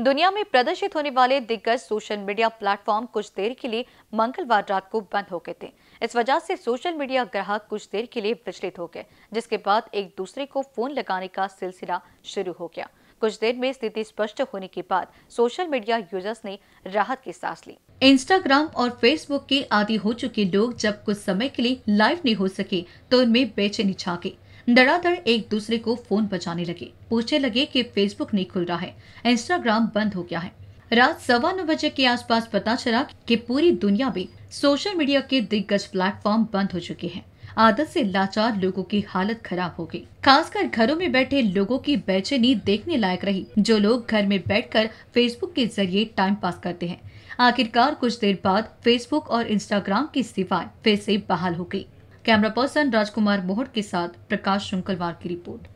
दुनिया में प्रदर्शित होने वाले दिग्गज सोशल मीडिया प्लेटफॉर्म कुछ देर के लिए मंगलवार रात को बंद हो गए थे इस वजह से सोशल मीडिया ग्राहक कुछ देर के लिए विचलित हो गए जिसके बाद एक दूसरे को फोन लगाने का सिलसिला शुरू हो गया कुछ देर में स्थिति स्पष्ट होने के बाद सोशल मीडिया यूजर्स ने राहत की सांस ली इंस्टाग्राम और फेसबुक के आदि हो चुके लोग जब कुछ समय के लिए लाइव नहीं हो सके तो उनमें बेचैनी छा गई धड़ाधड़ एक दूसरे को फोन बचाने लगे पूछने लगे कि फेसबुक नहीं खुल रहा है इंस्टाग्राम बंद हो गया है रात सवा नौ बजे के आसपास पता चला कि पूरी दुनिया में सोशल मीडिया के दिग्गज प्लेटफॉर्म बंद हो चुके हैं आदत से लाचार लोगों की हालत खराब हो गई खासकर घरों में बैठे लोगों की बेचैनी देखने लायक रही जो लोग घर में बैठकर फेसबुक के जरिए टाइम पास करते हैं आखिरकार कुछ देर बाद फेसबुक और इंस्टाग्राम की सिवाय फिर से बहाल हो गई कैमरा पर्सन राजकुमार मोहट के साथ प्रकाश शुंकलवार की रिपोर्ट